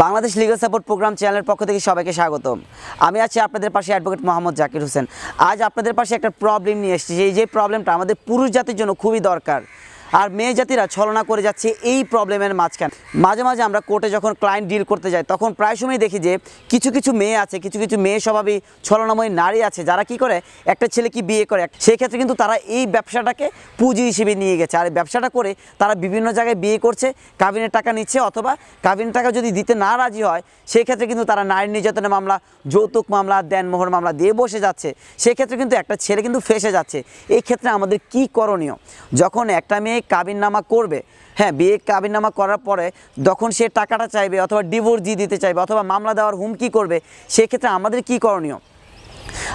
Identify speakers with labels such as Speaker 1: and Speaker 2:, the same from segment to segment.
Speaker 1: Bangladesh legal support programme চ্যানেলের পক্ষ থেকে সবাইকে স্বাগতম আমি আছি আপনাদের পাশে অ্যাডভোকেট মোহাম্মদ জাকির হোসেন আজ আপনাদের পাশে একটা প্রবলেম নিয়ে এসেছি এই যে প্রবলেমটা আমাদের পুরুষ জাতির জন্য খুবই দরকার আর মেয়ে জাতিরা ছলনা করে যাচ্ছে এই প্রবলেমের মাঝখানে মাঝে মাঝে আমরা কোর্টে যখন ক্লায়েন্ট ডিল করতে যাই তখন প্রায় সময় দেখি যে কিছু কিছু মেয়ে আছে কিছু কিছু মেয়ে স্বভাবই ছলনাময় নারী আছে যারা কি করে একটা ছেলে কি বিয়ে করে সেই ক্ষেত্রে কিন্তু তারা এই ব্যবসাটাকে পুঁজি হিসেবে নিয়ে গেছে আর ব্যবসাটা করে তারা বিভিন্ন জায়গায় বিয়ে করছে কাবিনের টাকা নিচ্ছে অথবা কাবিনের টাকা যদি দিতে না রাজি হয় সেক্ষেত্রে কিন্তু তারা নারী নির্যাতনের মামলা যৌতুক মামলা দেনমোহর মামলা দিয়ে বসে যাচ্ছে সেক্ষেত্রে কিন্তু একটা ছেলে কিন্তু ফেসে যাচ্ছে এই ক্ষেত্রে আমাদের কি করণীয় যখন একটা মেয়ে কাবিননামা করবে হ্যাঁ বিয়ে কাবিননামা করার পরে যখন সে টাকাটা চাইবে অথবা ডিভোর্স দিতে চাইবে অথবা মামলা দেওয়ার হুমকি করবে সেক্ষেত্রে আমাদের কি করণীয়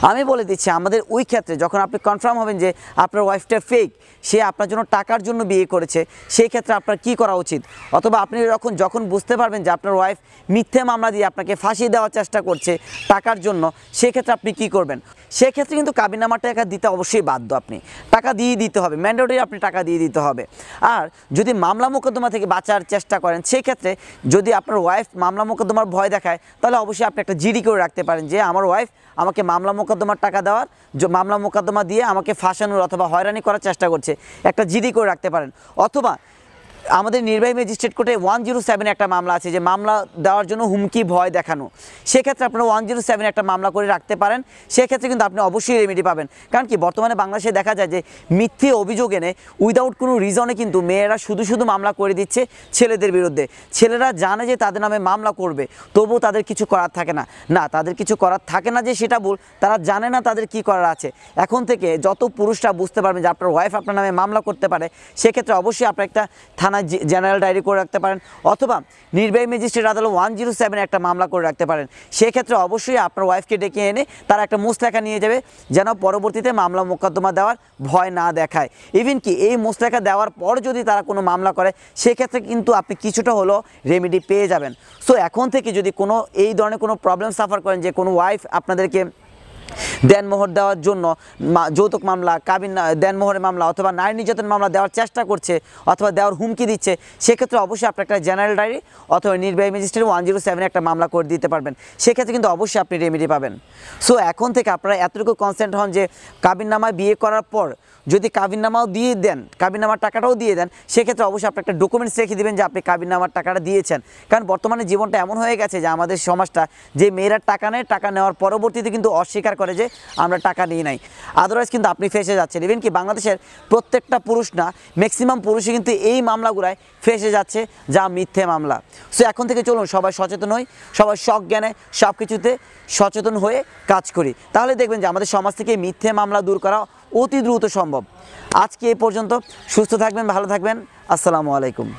Speaker 1: আমি বলে দিচ্ছি আমাদের ওই ক্ষেত্রে যখন আপনি কনফার্ম হবেন যে আপনার ওয়াইফটা ফেক সে আপনার জন্য টাকার জন্য বিয়ে করেছে সেই ক্ষেত্রে আপনার কি করা উচিত অথবা আপনি এরকম যখন বুঝতে পারবেন যে আপনার ওয়াইফ মিথ্যে মামলা দিয়ে আপনাকে ফাঁসিয়ে দেওয়ার চেষ্টা করছে টাকার জন্য সেক্ষেত্রে আপনি কি করবেন সেক্ষেত্রে কিন্তু কাবিনামার টাকা দিতে অবশ্যই বাধ্য আপনি টাকা দিয়ে দিতে হবে ম্যান্ডেটরি আপনি টাকা দিয়ে দিতে হবে আর যদি মামলা মোকদ্দমা থেকে বাঁচার চেষ্টা করেন সেক্ষেত্রে যদি আপনার ওয়াইফ মামলা মোকদ্দমার ভয় দেখায় তাহলে অবশ্যই আপনি একটা জিডি করে রাখতে পারেন যে আমার ওয়াইফ আমাকে মামলা মোকদ্দমার টাকা দেওয়ার মামলা মোকদ্দমা দিয়ে আমাকে ফাঁসানোর অথবা হয়রানি করার চেষ্টা করছে একটা জিডি করে রাখতে পারেন অথবা আমাদের নির্বাহী ম্যাজিস্ট্রেট কোর্টে ওয়ান জিরো সেভেন একটা মামলা আছে যে মামলা দেওয়ার জন্য হুমকি ভয় দেখানো সেক্ষেত্রে আপনারা ওয়ান জিরো সেভেন একটা মামলা করে রাখতে পারেন সেক্ষেত্রে কিন্তু আপনি অবশ্যই রেমেডি পাবেন কারণ কি বর্তমানে বাংলাদেশে দেখা যায় যে মিথ্যে অভিযোগ এনে উইদাউট কোনো রিজনে কিন্তু মেয়েরা শুধু শুধু মামলা করে দিচ্ছে ছেলেদের বিরুদ্ধে ছেলেরা জানে যে তাদের নামে মামলা করবে তবুও তাদের কিছু করার থাকে না না তাদের কিছু করার থাকে না যে সেটা ভুল তারা জানে না তাদের কি করার আছে এখন থেকে যত পুরুষরা বুঝতে পারবেন যে আপনার ওয়াইফ আপনার নামে মামলা করতে পারে সেক্ষেত্রে অবশ্যই আপনার একটা থানা থানা জেনারেল ডায়েরি করে রাখতে পারেন অথবা নির্বাহী ম্যাজিস্ট্রেট আদালত ওয়ান জিরো সেভেন একটা মামলা করে রাখতে পারেন সেক্ষেত্রে অবশ্যই আপনার ওয়াইফকে ডেকে এনে তারা একটা মুসলেখা নিয়ে যাবে যেন পরবর্তীতে মামলা মোকদ্দমা দেওয়ার ভয় না দেখায় ইভিন কি এই মুসলেখা দেওয়ার পর যদি তারা কোনো মামলা করে সেক্ষেত্রে কিন্তু আপনি কিছুটা হলো রেমেডি পেয়ে যাবেন সো এখন থেকে যদি কোনো এই ধরনের কোনো প্রবলেম সাফার করেন যে কোনো ওয়াইফ আপনাদেরকে দেনমোহর দেওয়ার জন্য যৌতুক মামলা কাবিন দেনমোহরের মামলা অথবা নারী নির্যাতন মামলা দেওয়ার চেষ্টা করছে অথবা দেওয়ার হুমকি দিচ্ছে সেক্ষেত্রে অবশ্যই আপনি একটা জেনারেল ডায়েরি অথবা নির্বাহী ম্যাজিস্ট্রেট ওয়ান জিরো সেভেনে একটা মামলা করে দিতে পারবেন সেক্ষেত্রে কিন্তু অবশ্যই আপনি রেমিডি পাবেন সো এখন থেকে আপনারা এতটুকু কনসেন্ট হন যে কাবিননামায় বিয়ে করার পর যদি কাবিননামাও দিয়ে দেন কাবিননামার টাকাটাও দিয়ে দেন সেক্ষেত্রে অবশ্যই আপনি একটা ডকুমেন্টস রেখে দেবেন যে আপনি কাবিননামার টাকাটা দিয়েছেন কারণ বর্তমানে জীবনটা এমন হয়ে গেছে যে আমাদের সমাজটা যে মেয়েরা টাকা নেয় টাকা নেওয়ার পরবর্তীতে কিন্তু অস্বীকার করে যে আমরা টাকা নিয়ে নাই আদারওয়াইজ কিন্তু আপনি ফেসে যাচ্ছেন ইভেন কি বাংলাদেশের প্রত্যেকটা পুরুষ না ম্যাক্সিমাম পুরুষই কিন্তু এই মামলাগুলায় ফেসে যাচ্ছে যা মিথ্যে মামলা সো এখন থেকে চলুন সবাই সচেতন হই সবাই সব জ্ঞানে সব কিছুতে সচেতন হয়ে কাজ করি তাহলে দেখবেন যে আমাদের সমাজ থেকে মিথ্যে মামলা দূর করা অতি দ্রুত সম্ভব আজকে এই পর্যন্ত সুস্থ থাকবেন ভালো থাকবেন আসসালামু আলাইকুম